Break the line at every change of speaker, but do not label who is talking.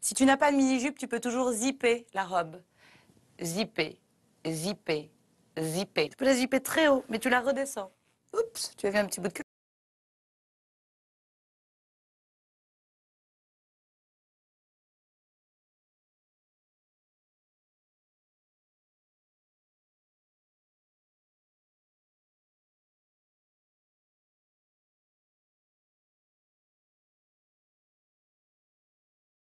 Si tu n'as pas de mini-jupe, tu peux toujours zipper la robe. Zipper, zipper, zipper. Tu peux la zipper très haut, mais tu la redescends. Oups, tu avais un petit bout de cul.